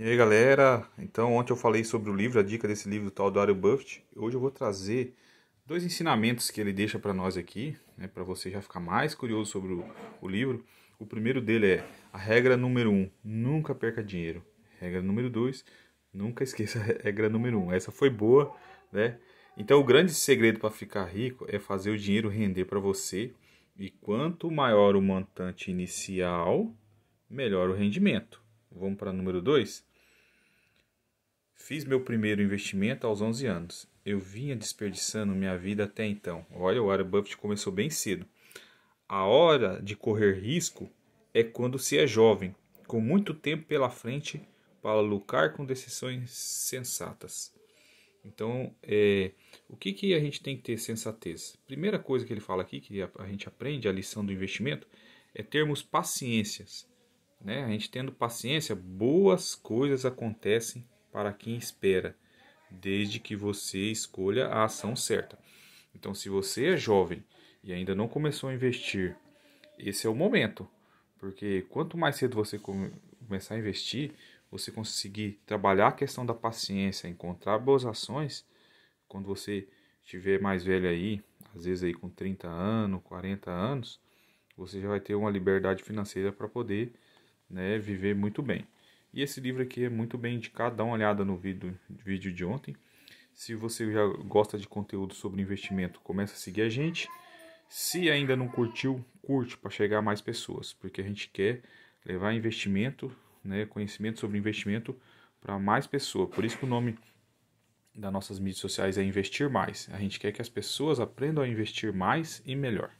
E aí galera, então ontem eu falei sobre o livro, a dica desse livro tal do Dario Buffett. Hoje eu vou trazer dois ensinamentos que ele deixa para nós aqui, né, para você já ficar mais curioso sobre o, o, livro. O primeiro dele é a regra número um, nunca perca dinheiro. Regra número dois, nunca esqueça a regra número um. Essa foi boa, né? Então o grande segredo para ficar rico é fazer o dinheiro render para você. E quanto maior o montante inicial, melhor o rendimento. Vamos para número dois Fiz meu primeiro investimento aos 11 anos. Eu vinha desperdiçando minha vida até então. Olha, o Warren Buffett começou bem cedo. A hora de correr risco é quando se é jovem, com muito tempo pela frente para lucrar com decisões sensatas. Então, é, o que, que a gente tem que ter sensatez? Primeira coisa que ele fala aqui, que a, a gente aprende, a lição do investimento, é termos paciências. Né? A gente tendo paciência, boas coisas acontecem para quem espera, desde que você escolha a ação certa. Então, se você é jovem e ainda não começou a investir, esse é o momento, porque quanto mais cedo você começar a investir, você conseguir trabalhar a questão da paciência, encontrar boas ações, quando você estiver mais velho aí, às vezes aí com 30 anos, 40 anos, você já vai ter uma liberdade financeira para poder né, viver muito bem. E esse livro aqui é muito bem indicado, dá uma olhada no vídeo, vídeo de ontem. Se você já gosta de conteúdo sobre investimento, começa a seguir a gente. Se ainda não curtiu, curte para chegar a mais pessoas, porque a gente quer levar investimento, né, conhecimento sobre investimento para mais pessoas. Por isso que o nome das nossas mídias sociais é investir mais. A gente quer que as pessoas aprendam a investir mais e melhor.